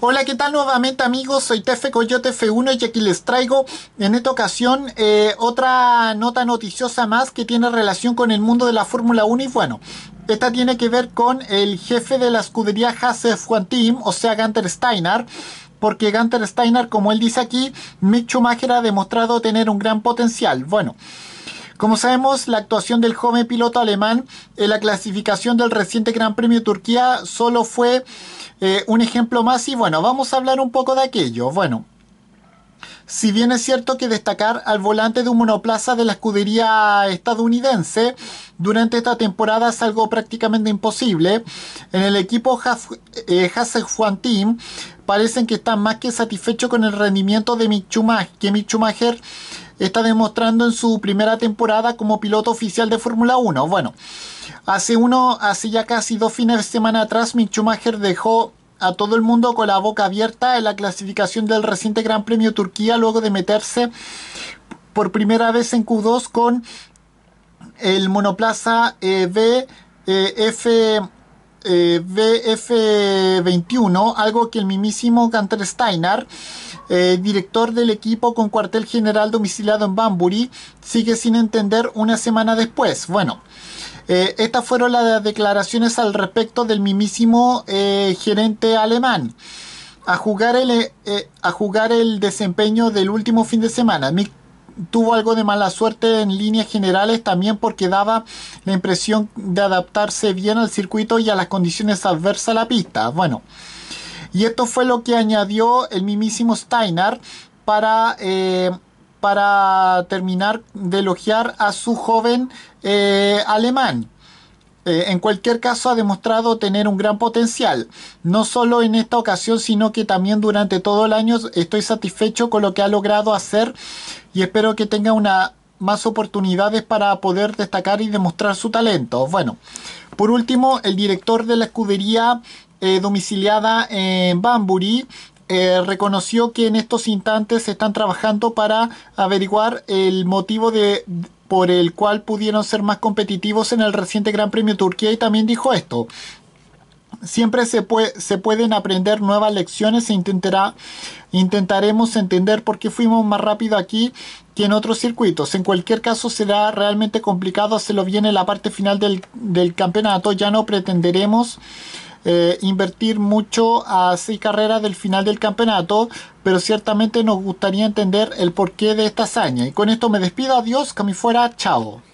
Hola, ¿qué tal nuevamente amigos? Soy Tefe Coyote F1 y aquí les traigo en esta ocasión eh, otra nota noticiosa más que tiene relación con el mundo de la Fórmula 1 y bueno, esta tiene que ver con el jefe de la escudería Haas F1 Team, o sea Gunter Steiner, porque Gunter Steiner, como él dice aquí, Mick ha demostrado tener un gran potencial. Bueno, como sabemos, la actuación del joven piloto alemán en la clasificación del reciente Gran Premio de Turquía solo fue eh, un ejemplo más y bueno, vamos a hablar un poco de aquello. Bueno, si bien es cierto que destacar al volante de un monoplaza de la escudería estadounidense durante esta temporada es algo prácticamente imposible, en el equipo Hassel Juan Team parecen que están más que satisfechos con el rendimiento de Mick Schumacher, que Mick Schumacher está demostrando en su primera temporada como piloto oficial de Fórmula 1. Bueno, Hace uno, hace ya casi dos fines de semana atrás, Mick Schumacher dejó a todo el mundo con la boca abierta en la clasificación del reciente Gran Premio Turquía luego de meterse por primera vez en Q2 con el monoplaza eh, eh eh, BF-21, algo que el mismísimo Gunter Steiner, eh, director del equipo con cuartel general domiciliado en Bamburi... sigue sin entender una semana después. Bueno, eh, estas fueron las declaraciones al respecto del mismísimo gerente alemán. A jugar, el, a jugar el desempeño del último fin de semana tuvo algo de mala suerte en líneas generales también porque daba la impresión de adaptarse bien al circuito y a las condiciones adversas a la pista. Bueno, y esto fue lo que añadió el mismísimo Steinar para, eh, para terminar de elogiar a su joven eh, alemán. Eh, en cualquier caso ha demostrado tener un gran potencial, no solo en esta ocasión, sino que también durante todo el año estoy satisfecho con lo que ha logrado hacer y espero que tenga más oportunidades para poder destacar y demostrar su talento. Bueno, por último, el director de la escudería eh, domiciliada en Bamburi eh, reconoció que en estos instantes están trabajando para averiguar el motivo de por el cual pudieron ser más competitivos en el reciente Gran Premio Turquía y también dijo esto. Siempre se, se pueden aprender nuevas lecciones e intentará, intentaremos entender por qué fuimos más rápido aquí que en otros circuitos. En cualquier caso será realmente complicado hacerlo bien en la parte final del, del campeonato. Ya no pretenderemos eh, invertir mucho a seis carreras del final del campeonato, pero ciertamente nos gustaría entender el porqué de esta hazaña. Y con esto me despido, adiós, que me fuera, chao.